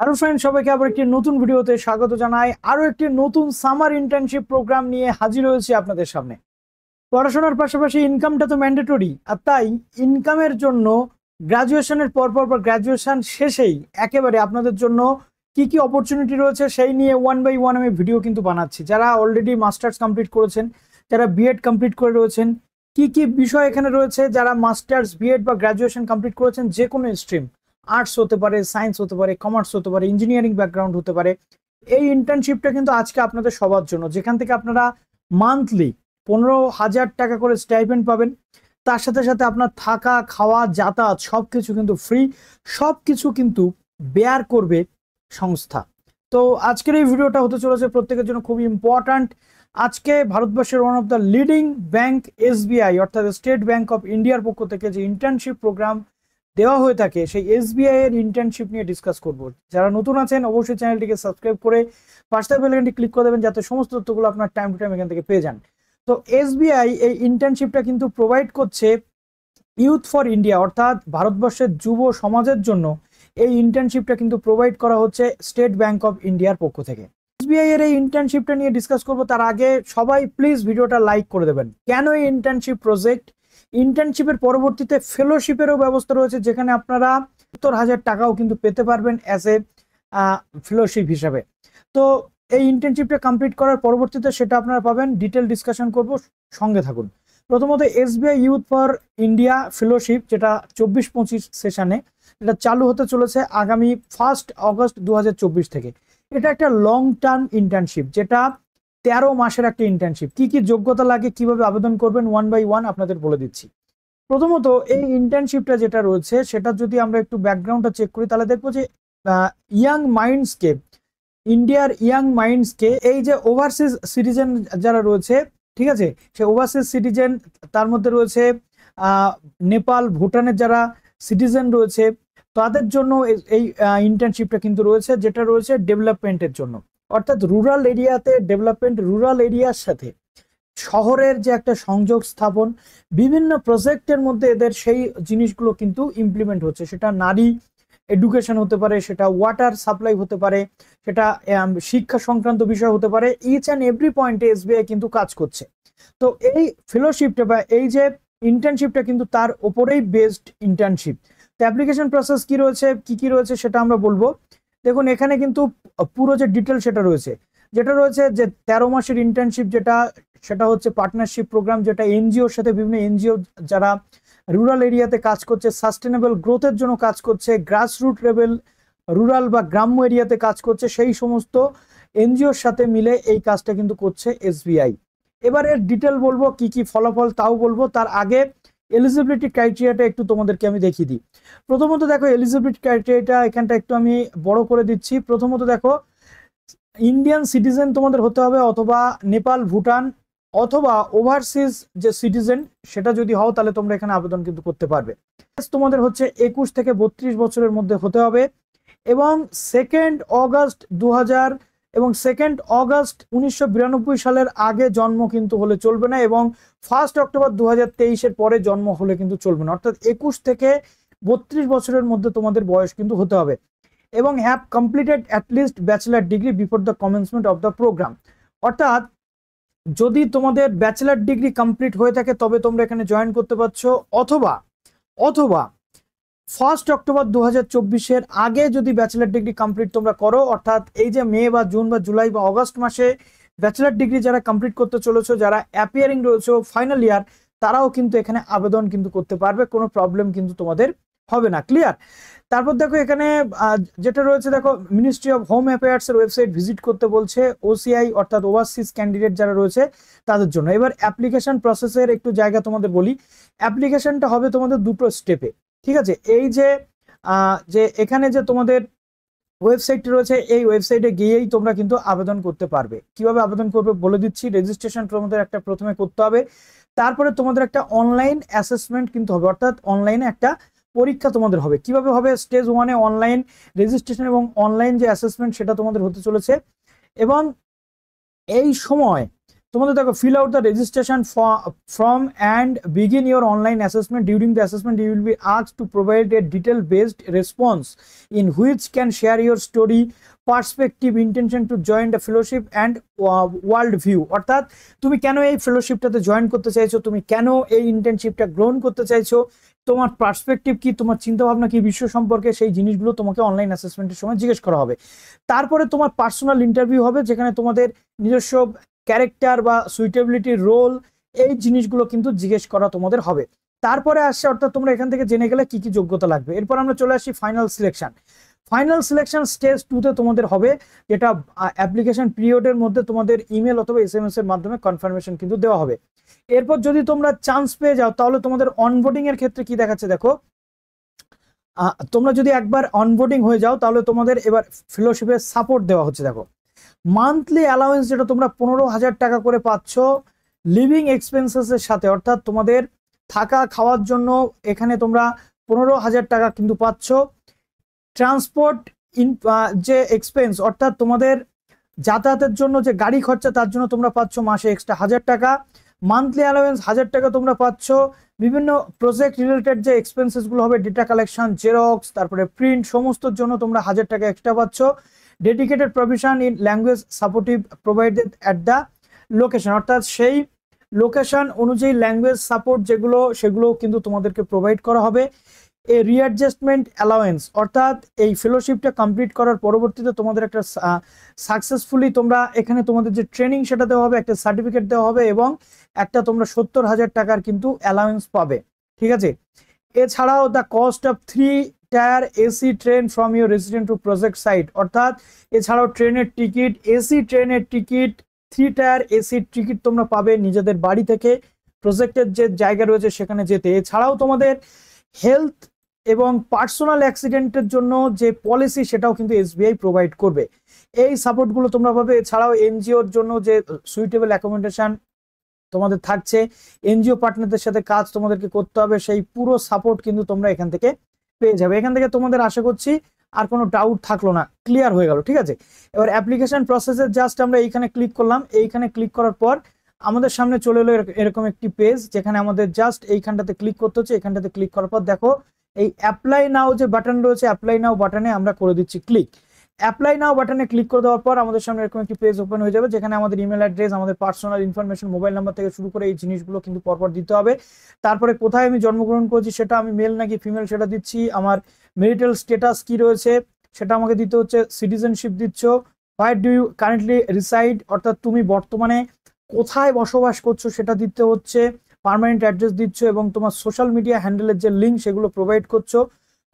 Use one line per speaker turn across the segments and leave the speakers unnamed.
hello friend সবাইকে আবার একটি নতুন ভিডিওতে স্বাগত জানাই আরও একটি নতুন সামার ইন্টার্নশিপ প্রোগ্রাম নিয়ে হাজির হয়েছি আপনাদের সামনে পড়াশোনার পাশাপাশি ইনকামটা তো ম্যান্ডেটরি আর তাই ইনকামের জন্য গ্রাজুয়েশনের পরপর বা গ্রাজুয়েশন শেষেই একেবারে আপনাদের জন্য কি কি অপরচুনিটি রয়েছে সেই নিয়ে ওয়ান বাই ওয়ান আমি ভিডিও কিন্তু বানাচ্ছি যারা অলরেডি মাস্টার্স কমপ্লিট করেছেন যারা বিএড কমপ্লিট করে রয়েছেন কি কি বিষয় এখানে রয়েছে যারা মাস্টার্স বিএড বা গ্রাজুয়েশন কমপ্লিট করেছেন যে কোনো স্ট্রিম আর্টস হতে পারে সায়েন্স হতে পারে কমার্স হতে পারে ইঞ্জিনিয়ারিং ব্যাকগ্রাউন্ড হতে পারে এই ইন্টার্নশিপটা কিন্তু আজকে আপনাদের সবার জন্য যেখান থেকে আপনারা মান্থলি পনেরো হাজার টাকা করে স্টাইপেন্ড পাবেন তার সাথে সাথে আপনার থাকা খাওয়া যাতায়াত সব কিছু কিন্তু ফ্রি সব কিছু কিন্তু বেয়ার করবে সংস্থা তো আজকের এই ভিডিওটা হতে চলেছে প্রত্যেকের জন্য খুবই ইম্পর্ট্যান্ট আজকে ভারতবর্ষের one of the leading bank SBI অর্থাৎ স্টেট ব্যাংক অফ ইন্ডিয়ার পক্ষ থেকে যে ইন্টার্নশিপ প্রোগ্রাম দেওয়া হয়ে থাকে সেই এসবিআই এর ইন্টার্নশিপ নিয়ে ডিসকাস করব যারা নতুন আছেন অবশ্যই চ্যানেলটিকে সাবস্ক্রাইব করে পাঁচটা বেলাইনটি ক্লিক করে দেবেন যাতে সমস্ত তথ্যগুলো আপনার টাইম টু টাইম এখান থেকে পেয়ে যান তো এসবিআই এই ইন্টার্নশিপটা কিন্তু প্রোভাইড করছে ইউথ ফর ইন্ডিয়া অর্থাৎ ভারতবর্ষের যুব সমাজের জন্য এই ইন্টার্নশিপটা কিন্তু প্রোভাইড করা হচ্ছে স্টেট ব্যাংক অফ ইন্ডিয়ার পক্ষ থেকে এসবিআই এর এই ইন্টার্নশিপটা নিয়ে ডিসকাস করব তার আগে সবাই প্লিজ ভিডিওটা লাইক করে দেবেন কেন এই ইন্টার্নশিপ প্রজেক্ট ইন্টার্নশিপের পরবর্তীতে ফেলোশিপেরও ব্যবস্থা রয়েছে যেখানে আপনারা সত্তর হাজার টাকাও কিন্তু পেতে পারবেন অ্যাজ এ ফেলোশিপ হিসাবে তো এই ইন্টার্নশিপটা কমপ্লিট করার পরবর্তীতে সেটা আপনারা পাবেন ডিটেল ডিসকাশন করব সঙ্গে থাকুন প্রথমত SBI youth for India fellowship যেটা চব্বিশ পঁচিশ সেশনে এটা চালু হতে চলেছে আগামী ফার্স্ট অগস্ট দু থেকে এটা একটা লং টার্ম ইন্টার্নশিপ যেটা তেরো মাসের একটা ইন্টার্নশিপ কি কি যোগ্যতা লাগে কিভাবে আবেদন করবেন ওয়ান বাই ওয়ান আপনাদের বলে দিচ্ছি প্রথমত এই ইন্টার্নশিপটা যেটা রয়েছে সেটা যদি আমরা একটু ব্যাকগ্রাউন্ডটা চেক করি তাহলে দেখবো যে ইয়াং মাইন্ডসকে ইন্ডিয়ার ইয়াং মাইন্ডসকে এই যে ওভারসিজ সিটিজেন যারা রয়েছে ঠিক আছে সে ওভারসিজ সিটিজেন তার মধ্যে রয়েছে নেপাল ভুটানের যারা সিটিজেন রয়েছে তাদের জন্য এই ইন্টার্নশিপটা কিন্তু রয়েছে যেটা রয়েছে ডেভেলপমেন্টের জন্য অর্থাৎ রুরাল এরিয়াতে ডেভেলপমেন্ট রুরাল এরিয়ার সাথে শহরের যে একটা সংযোগ স্থাপন বিভিন্ন প্রজেক্টের মধ্যে এদের সেই জিনিসগুলো কিন্তু ইমপ্লিমেন্ট হচ্ছে সেটা নারী এডুকেশন হতে পারে সেটা ওয়াটার সাপ্লাই হতে পারে সেটা শিক্ষা সংক্রান্ত বিষয় হতে পারে ইচ অ্যান্ড এভরি পয়েন্টে এসবিআই কিন্তু কাজ করছে তো এই ফেলোশিপটা বা এই যে ইন্টার্নশিপটা কিন্তু তার ওপরেই বেসড ইন্টার্নশিপ তো অ্যাপ্লিকেশন প্রসেস কি রয়েছে কি কি রয়েছে সেটা আমরা বলবো দেখুন এখানে কিন্তু পুরো যে ডিটেল সেটা রয়েছে যেটা রয়েছে যে তেরো মাসের ইন্টার্নশিপ যেটা সেটা হচ্ছে পার্টনারশিপ প্রোগ্রাম যেটা এনজিওর সাথে বিভিন্ন এনজিও যারা রুরাল এরিয়াতে কাজ করছে সাস্টেনেবল গ্রোথের জন্য কাজ করছে গ্রাসরুট লেভেল রুরাল বা গ্রাম্য এরিয়াতে কাজ করছে সেই সমস্ত এনজিওর সাথে মিলে এই কাজটা কিন্তু করছে এসবিআই এবারে ডিটেল বলবো কি কি ফলাফল তাও বলবো তার আগে এলিজিবিলিটি ক্রাইটেরিয়াটা একটু তোমাদেরকে আমি দেখিয়ে দিই প্রথমত দেখো এলিজিবিলিটি ক্রাইটেরিয়াটা এখানটা একটু আমি বড় করে দিচ্ছি প্রথমত দেখো ইন্ডিয়ান সিটিজেন তোমাদের হতে হবে অথবা নেপাল ভুটান অথবা ওভারসিজ যে সিটিজেন সেটা যদি হও তাহলে তোমরা এখানে আবেদন কিন্তু করতে পারবে তোমাদের হচ্ছে একুশ থেকে বত্রিশ বছরের মধ্যে হতে হবে এবং সেকেন্ড অগাস্ট দু এবং সেকেন্ড অগাস্ট উনিশশো সালের আগে জন্ম কিন্তু হলে চলবে না এবং ফার্স্ট অক্টোবর দু হাজার পরে জন্ম হলে কিন্তু চলবে না অর্থাৎ একুশ থেকে বত্রিশ বছরের মধ্যে তোমাদের বয়স কিন্তু হতে হবে এবং have completed at least bachelor degree before the commencement of the program অর্থাৎ যদি তোমাদের ব্যাচেলার ডিগ্রি কমপ্লিট হয়ে থাকে তবে তোমরা এখানে জয়েন করতে পারছো অথবা অথবা ফার্স্ট অক্টোবর দু হাজার আগে যদি ব্যাচেলার ডিগ্রি কমপ্লিট তোমরা করো অর্থাৎ এই যে মে বা জুন বা জুলাই বা অগস্ট মাসে ব্যাচেলার ডিগ্রি যারা কমপ্লিট করতে চলেছো যারা অ্যাপিয়ারিং রয়েছে ফাইনাল ইয়ার তারাও কিন্তু এখানে আবেদন কিন্তু করতে পারবে কোনো প্রবলেম কিন্তু তোমাদের হবে না ক্লিয়ার তারপর দেখো এখানে যেটা রয়েছে দেখো মিনিস্ট্রি অফ হোম অ্যাফেয়ার্স এর ওয়েবসাইট ভিজিট করতে বলছে ওসিআই অর্থাৎ ওভারসিজ ক্যান্ডিডেট যারা রয়েছে তাদের জন্য এবার অ্যাপ্লিকেশন প্রসেসের একটু জায়গা তোমাদের বলি অ্যাপ্লিকেশনটা হবে তোমাদের দুটো স্টেপে ঠিক আছে এই যে যে এখানে যে তোমাদের ওয়েবসাইটটি রয়েছে এই ওয়েবসাইটে গিয়েই তোমরা কিন্তু আবেদন করতে পারবে কিভাবে আবেদন করবে বলে দিচ্ছি রেজিস্ট্রেশন তোমাদের একটা প্রথমে করতে হবে তারপরে তোমাদের একটা অনলাইন অ্যাসেসমেন্ট কিন্তু হবে অর্থাৎ অনলাইনে একটা পরীক্ষা তোমাদের হবে কিভাবে হবে স্টেজ ওয়ানে অনলাইন রেজিস্ট্রেশন এবং অনলাইন যে অ্যাসেসমেন্ট সেটা তোমাদের হতে চলেছে এবং এই সময় তোমাদের দেখো fill out the registration form and begin your online assessment during the assessment you will be আজ to provide a detail based response in which can share your story perspective intention to join the fellowship and world view অর্থাৎ তুমি কেন এই ফেলোশিপটাতে join করতে চাইছো তুমি কেন এই ইন্টার্নশিপটা গ্রহণ করতে চাইছো তোমার পার্সপেক্টিভ কি তোমার চিন্তাভাবনা কি বিশ্ব সম্পর্কে সেই জিনিসগুলো তোমাকে অনলাইন অ্যাসেসমেন্টের সময় জিজ্ঞেস করা হবে তারপরে তোমার পার্সোনাল ইন্টারভিউ হবে যেখানে তোমাদের নিজস্ব ক্যারেক্টার বা সুইটেবিলিটি রোল এই জিনিসগুলো কিন্তু জিজ্ঞেস করা তোমাদের হবে তারপরে আসছে অর্থাৎ তোমরা এখান থেকে জেনে গেলে কি কি যোগ্যতা লাগবে এরপর আমরা চলে আসি final selection final selection stage টুতে তোমাদের হবে যেটা অ্যাপ্লিকেশন পিরিয়ডের মধ্যে তোমাদের ইমেল অথবা এস এম এস এর মাধ্যমে কনফার্মেশন কিন্তু দেওয়া হবে এরপর যদি তোমরা চান্স পেয়ে যাও তাহলে তোমাদের অনবোর্ডিং এর ক্ষেত্রে কি দেখাচ্ছে দেখো তোমরা যদি একবার অনবোর্ডিং হয়ে যাও তাহলে তোমাদের এবার ফেলোশিপের সাপোর্ট দেওয়া হচ্ছে দেখো মান্থলি অ্যালাউয়েন্স যেটা তোমরা পনেরো হাজার টাকা করে পাচ্ছ লিভিং এক্সপেন্সেসের সাথে অর্থাৎ তোমাদের থাকা খাওয়ার জন্য এখানে তোমরা পনেরো হাজার টাকা কিন্তু পাচ্ছ ট্রান্সপোর্ট ইন যে এক্সপেন্স অর্থাৎ তোমাদের যাতায়াতের জন্য যে গাড়ি খরচা তার জন্য তোমরা পাচ্ছ মাসে এক্সট্রা হাজার টাকা মান্থলি অ্যালাউয়েন্স হাজার টাকা তোমরা পাচ্ছ বিভিন্ন প্রজেক্ট রিলেটেড যে এক্সপেন্সেসগুলো হবে ডেটা কালেকশন জেরক্স তারপরে প্রিন্ট সমস্তর জন্য তোমরা হাজার টাকা এক্সট্রা পাচ্ছ dedicated provision in language supportive provided at the location অর্থাৎ সেই লোকেশন অনুযায়ী ল্যাঙ্গুয়েজ সাপোর্ট যেগুলো সেগুলো কিন্তু তোমাদেরকে প্রোভাইড করা হবে এ রিঅ্যাডজাস্টমেন্ট অ্যালাওয়েন্স অর্থাৎ এই ফেলোশিপটা কমপ্লিট করার পরবর্তীতে তোমাদের একটা সাকসেসফুলি তোমরা এখানে তোমাদের যে ট্রেনিং সেটা দেওয়া হবে একটা সার্টিফিকেট দেওয়া হবে এবং একটা তোমরা সত্তর হাজার টাকার কিন্তু অ্যালাওয়েন্স পাবে ঠিক আছে এছাড়াও the cost of three tier AC train from your resident to project site অর্থাৎ এছাড়াও ট্রেনের টিকিট এসি ট্রেনের ticket three tier AC ticket তোমরা পাবে নিজেদের বাড়ি থেকে প্রজেক্টের যে জায়গা রয়েছে সেখানে যেতে এছাড়াও তোমাদের হেলথ এবং পার্সোনাল অ্যাক্সিডেন্টের জন্য যে পলিসি সেটাও কিন্তু এসবিআই প্রোভাইড করবে এই সাপোর্টগুলো তোমরা পাবে এছাড়াও এনজিওর জন্য যে সুইটেবল অ্যাকোমোডেশান তোমাদের থাকছে এনজিও পার্টনারদের সাথে কাজ তোমাদেরকে করতে হবে সেই পুরো সাপোর্ট কিন্তু তোমরা এখান থেকে পেয়ে যাবে এখান থেকে তোমাদের আশা করছি আর কোনো ডাউট থাকলো না ক্লিয়ার হয়ে গেল ঠিক আছে এবার অ্যাপ্লিকেশন প্রসেসের জাস্ট আমরা এইখানে ক্লিক করলাম এইখানে ক্লিক করার পর আমাদের সামনে চলে এলো এরকম একটি পেজ যেখানে আমাদের জাস্ট এইখানটাতে ক্লিক করতে হচ্ছে এইখানটাতে ক্লিক করার পর দেখো এই অ্যাপ্লাই নাও যে বাটন রয়েছে অ্যাপ্লাই নাও বাটনে আমরা করে দিচ্ছি ক্লিক অ্যাপ্লাই নাও বাটনে ক্লিক করে দেওয়ার পর আমাদের সামনে এরকম একটি পেজ ওপেন হয়ে যাবে যেখানে আমাদের ইমেল অ্যাড্রেস আমাদের পার্সোনাল ইনফরমেশন মোবাইল নাম্বার থেকে শুরু করে এই জিনিসগুলো কিন্তু পরপর দিতে হবে তারপরে কোথায় আমি জন্মগ্রহণ করেছি সেটা আমি মেল নাকি ফিমেল সেটা দিচ্ছি আমার মেরিটাল স্ট্যাটাস কি রয়েছে সেটা আমাকে দিতে হচ্ছে সিটিজেনশিপ দিচ্ছ why do you currently reside অর্থাৎ তুমি বর্তমানে কোথায় বসবাস করছো সেটা দিতে হচ্ছে পারমানেন্ট অ্যাড্রেস দিচ্ছ এবং তোমার সোশ্যাল মিডিয়া হ্যান্ডেলের যে লিঙ্ক সেগুলো প্রোভাইড করছো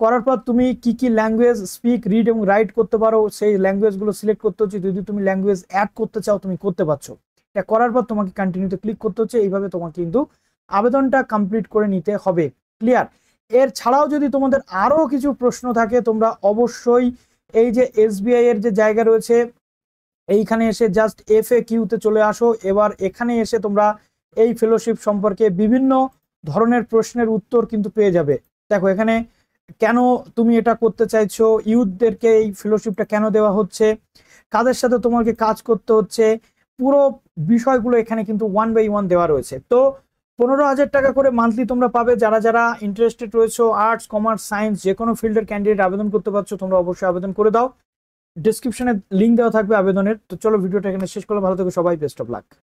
করার পর তুমি কি কি ল্যাঙ্গুয়েজ স্পিক রিড এবং রাইট করতে পারো সেই ল্যাঙ্গুয়েজগুলো সিলেক্ট করতে হচ্ছে যদি তুমি ল্যাঙ্গুয়েজ অ্যাড করতে চাও তুমি করতে পারছো এটা করার পর তোমাকে কন্টিনিউতে ক্লিক করতে হচ্ছে এইভাবে তোমাকে কিন্তু আবেদনটা কমপ্লিট করে নিতে হবে ক্লিয়ার এর ছাড়াও যদি তোমাদের আরও কিছু প্রশ্ন থাকে তোমরা অবশ্যই এই যে এসবিআই এর যে জায়গা রয়েছে এইখানে এসে জাস্ট এফ এ কিউতে চলে আসো এবার এখানে এসে তোমরা এই ফেলোশিপ সম্পর্কে বিভিন্ন ধরনের প্রশ্নের উত্তর কিন্তু পেয়ে যাবে দেখো এখানে কেন তুমি এটা করতে চাইছো ইউথদেরকে এই ফেলোশিপটা কেন দেওয়া হচ্ছে কাদের সাথে তোমাকে কাজ করতে হচ্ছে পুরো বিষয়গুলো এখানে কিন্তু ওয়ান বাই ওয়ান দেওয়া রয়েছে তো পনেরো হাজার টাকা করে মান্থলি তোমরা পাবে যারা যারা ইন্টারেস্টেড রয়েছে আর্টস কমার্স সায়েন্স যে কোনো ফিল্ডের ক্যান্ডিডেট আবেদন করতে পারছো তোমরা অবশ্যই আবেদন করে দাও ডিসক্রিপশনে লিঙ্ক দেওয়া থাকবে আবেদনের তো চলো ভিডিওটা এখানে শেষ করলে ভালো থেকে সবাই বেস্ট অফ লাক